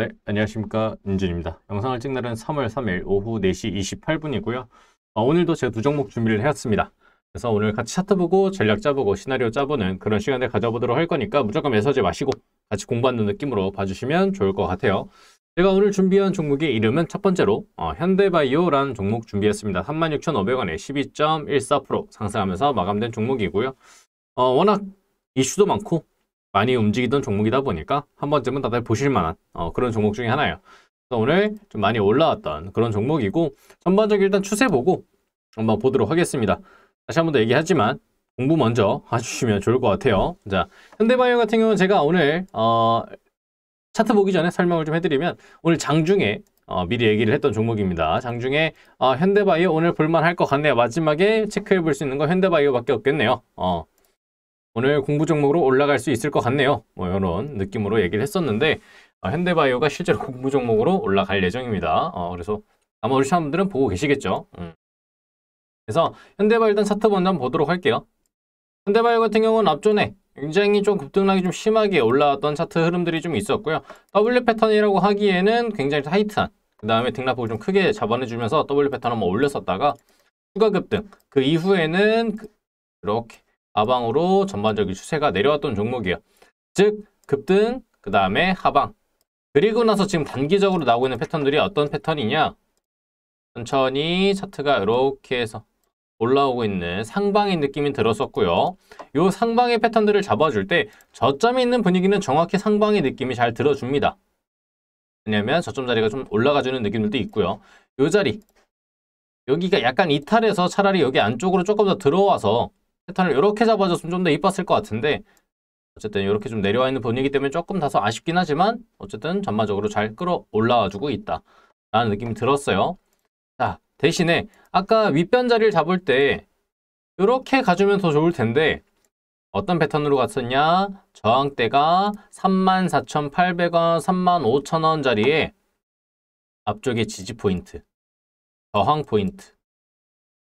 네, 안녕하십니까. 은진입니다. 영상을 찍날은 3월 3일 오후 4시 28분이고요. 어, 오늘도 제가 두 종목 준비를 해왔습니다. 그래서 오늘 같이 차트 보고 전략 짜보고 시나리오 짜보는 그런 시간을 가져보도록 할 거니까 무조건 메서지 마시고 같이 공부하는 느낌으로 봐주시면 좋을 것 같아요. 제가 오늘 준비한 종목의 이름은 첫 번째로 어, 현대바이오라는 종목 준비했습니다. 36,500원에 12.14% 상승하면서 마감된 종목이고요. 어, 워낙 이슈도 많고 많이 움직이던 종목이다 보니까 한 번쯤은 다들 보실만한 어, 그런 종목 중에 하나예요. 그래서 오늘 좀 많이 올라왔던 그런 종목이고 전반적인 일단 추세 보고 한번 보도록 하겠습니다. 다시 한 번 더 얘기하지만 공부 먼저 해주시면 좋을 것 같아요. 자, 현대바이오 같은 경우는 제가 오늘 어, 차트 보기 전에 설명을 좀 해드리면 오늘 장중에 어, 미리 얘기를 했던 종목입니다. 장중에 어, 아, 현대바이오 오늘 볼만할 것 같네요. 마지막에 체크해 볼 수 있는 건 현대바이오밖에 없겠네요. 어. 오늘 공부 종목으로 올라갈 수 있을 것 같네요. 뭐 이런 느낌으로 얘기를 했었는데 어, 현대바이오가 실제로 공부 종목으로 올라갈 예정입니다. 어, 그래서 아마 우리 사람들은 보고 계시겠죠. 음. 그래서 현대바이오 일단 차트 먼저 보도록 할게요. 현대바이오 같은 경우는 앞전에 굉장히 좀 급등락이 좀 심하게 올라왔던 차트 흐름들이 좀 있었고요. W 패턴이라고 하기에는 굉장히 타이트한 그 다음에 등락폭을 좀 크게 잡아내주면서 W 패턴 한번 올렸었다가 추가 급등 그 이후에는 그 이렇게 하방으로 전반적인 추세가 내려왔던 종목이에요. 즉 급등, 그 다음에 하방. 그리고 나서 지금 단기적으로 나오고 있는 패턴들이 어떤 패턴이냐. 천천히 차트가 이렇게 해서 올라오고 있는 상방의 느낌이 들었었고요. 이 상방의 패턴들을 잡아줄 때 저점에 있는 분위기는 정확히 상방의 느낌이 잘 들어줍니다. 왜냐면 저점 자리가 좀 올라가주는 느낌들도 있고요. 이 자리 여기가 약간 이탈해서 차라리 여기 안쪽으로 조금 더 들어와서 패턴을 이렇게 잡아줬으면 좀 더 이뻤을 것 같은데 어쨌든 이렇게 좀 내려와 있는 분위기 때문에 조금 다소 아쉽긴 하지만 어쨌든 전반적으로 잘 끌어올라와주고 있다 라는 느낌이 들었어요 자 대신에 아까 윗변 자리를 잡을 때 이렇게 가주면 더 좋을 텐데 어떤 패턴으로 갔었냐 저항대가 34,800원, 35,000원 자리에 앞쪽에 지지 포인트, 저항 포인트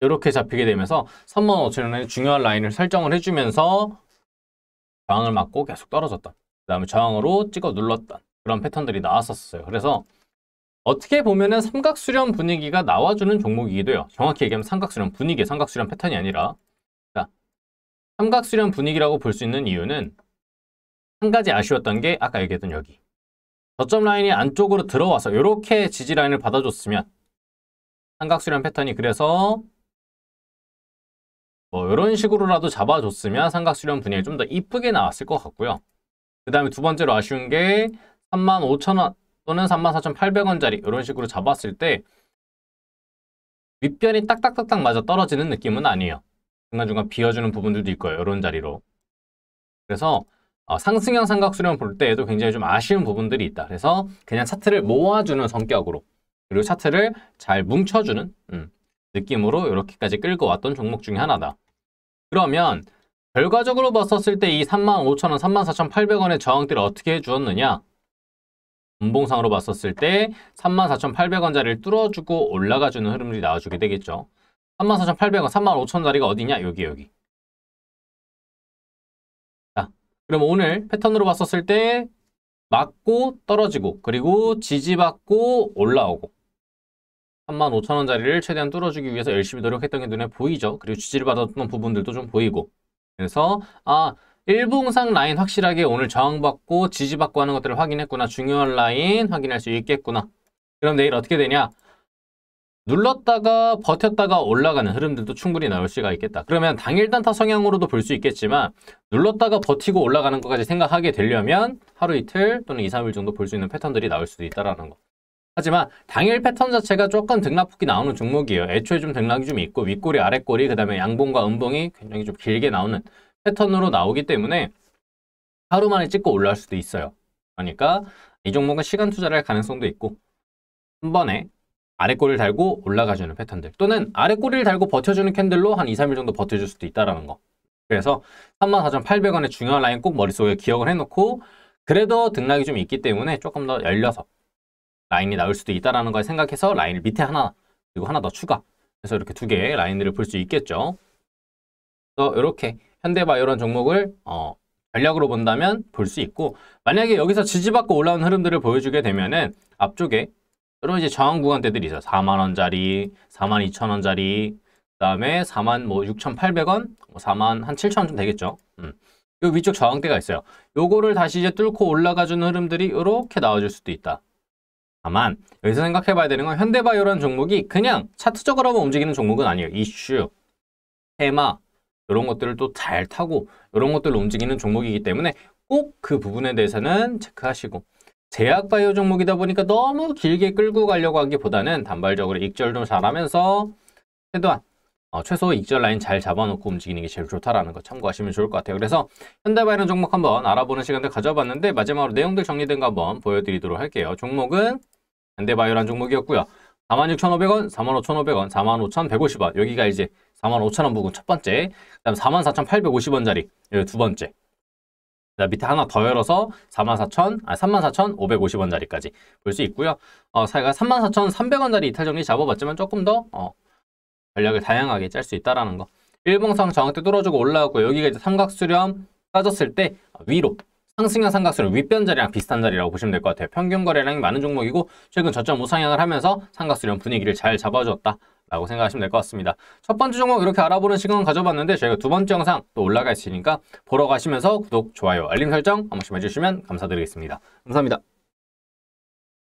이렇게 잡히게 되면서 35,000원의 중요한 라인을 설정을 해주면서 저항을 맞고 계속 떨어졌다. 그 다음에 저항으로 찍어 눌렀던 그런 패턴들이 나왔었어요. 그래서 어떻게 보면은 삼각수렴 분위기가 나와주는 종목이기도 해요. 정확히 얘기하면 삼각수렴 분위기, 삼각수렴 패턴이 아니라 자, 삼각수렴 분위기라고 볼 수 있는 이유는 한 가지 아쉬웠던 게 아까 얘기했던 여기 저점 라인이 안쪽으로 들어와서 이렇게 지지 라인을 받아줬으면 삼각수렴 패턴이 그래서 뭐 이런 식으로라도 잡아줬으면 삼각수렴 분야에좀 더 이쁘게 나왔을 것 같고요. 그 다음에 두 번째로 아쉬운 게 35,000원 또는 34,800원짜리 이런 식으로 잡았을 때 윗변이 딱딱딱딱 맞아 떨어지는 느낌은 아니에요. 중간중간 비워주는 부분들도 있고요. 이런 자리로. 그래서 어, 상승형 삼각수렴 볼 때에도 굉장히 좀 아쉬운 부분들이 있다. 그래서 그냥 차트를 모아주는 성격으로 그리고 차트를 잘 뭉쳐주는 음, 느낌으로 이렇게까지 끌고 왔던 종목 중에 하나다. 그러면 결과적으로 봤었을 때 이 35,000원, 34,800원의 저항대를 어떻게 해주었느냐? 분봉상으로 봤었을 때 34,800원짜리를 뚫어주고 올라가주는 흐름들이 나와주게 되겠죠. 34,800원, 35,000원짜리가 어디냐? 여기, 여기. 자, 그럼 오늘 패턴으로 봤었을 때 맞고 떨어지고 그리고 지지받고 올라오고 35,000원짜리를 최대한 뚫어주기 위해서 열심히 노력했던 게 눈에 보이죠. 그리고 지지를 받았던 부분들도 좀 보이고. 그래서 아 일봉상 라인 확실하게 오늘 저항받고 지지받고 하는 것들을 확인했구나. 중요한 라인 확인할 수 있겠구나. 그럼 내일 어떻게 되냐? 눌렀다가 버텼다가 올라가는 흐름들도 충분히 나올 수가 있겠다. 그러면 당일 단타 성향으로도 볼 수 있겠지만 눌렀다가 버티고 올라가는 것까지 생각하게 되려면 하루 이틀 또는 2, 3일 정도 볼 수 있는 패턴들이 나올 수도 있다라는 거. 하지만 당일 패턴 자체가 조금 등락폭이 나오는 종목이에요. 애초에 좀 등락이 좀 있고 윗골이아랫골이 그다음에 양봉과 음봉이 굉장히 좀 길게 나오는 패턴으로 나오기 때문에 하루 만에 찍고 올라올 수도 있어요. 그러니까 이 종목은 시간 투자를 할 가능성도 있고 한 번에 아랫골을 달고 올라가주는 패턴들 또는 아랫골을 달고 버텨주는 캔들로 한 2, 3일 정도 버텨줄 수도 있다는 거 그래서 34,800원의 중요한 라인 꼭 머릿속에 기억을 해놓고 그래도 등락이 좀 있기 때문에 조금 더 열려서 라인이 나올 수도 있다라는 걸 생각해서 라인을 밑에 하나 그리고 하나 더 추가 해서 이렇게 두 개의 라인들을 볼 수 있겠죠. 그래서 이렇게 현대바이오라는 종목을 어, 전략으로 본다면 볼 수 있고 만약에 여기서 지지받고 올라온 흐름들을 보여주게 되면은 앞쪽에 여러 이제 저항 구간대들이 있어요. 4만원짜리, 4만2천원짜리그 다음에 4만 뭐 6,800원, 4만 뭐 한 7,000원 좀 되겠죠. 음. 요 위쪽 저항대가 있어요. 요거를 다시 이제 뚫고 올라가주는 흐름들이 이렇게 나와줄 수도 있다. 다만 여기서 생각해 봐야 되는 건 현대바이오라는 종목이 그냥 차트적으로 만 움직이는 종목은 아니에요. 이슈, 테마 이런 것들을 또 잘 타고 이런 것들로 움직이는 종목이기 때문에 꼭 그 부분에 대해서는 체크하시고 제약바이오 종목이다 보니까 너무 길게 끌고 가려고 하기보다는 단발적으로 익절 좀 잘하면서 최소한 어, 최소 익절 라인 잘 잡아놓고 움직이는 게 제일 좋다라는 거 참고하시면 좋을 것 같아요. 그래서 현대바이오 종목 한번 알아보는 시간을 가져봤는데 마지막으로 내용들 정리된 거 한번 보여드리도록 할게요. 종목은 현대바이오란 종목이었고요. 46,500원, 45,500원, 45,150원 여기가 이제 45,000원 부근 첫 번째 그 다음 44,850원짜리 두 번째 자, 밑에 하나 더 열어서 44,000, 아, 34,550원짜리까지 볼 수 있고요. 어, 사이가 34,300원짜리 이탈 정리 잡아봤지만 조금 더 어, 전략을 다양하게 짤 수 있다라는 거. 일봉상 저항대 뚫어주고 올라왔고 여기가 이제 삼각 수렴 빠졌을때 위로 상승형 삼각수를 윗변 자리랑 비슷한 자리라고 보시면 될 것 같아요. 평균 거래량이 많은 종목이고 최근 저점 우상향을 하면서 삼각수령 분위기를 잘 잡아주었다. 라고 생각하시면 될 것 같습니다. 첫 번째 종목 이렇게 알아보는 시간 가져봤는데 저희가 두 번째 영상 또 올라가 있으니까 보러 가시면서 구독, 좋아요, 알림 설정 한 번씩 해주시면 감사드리겠습니다. 감사합니다.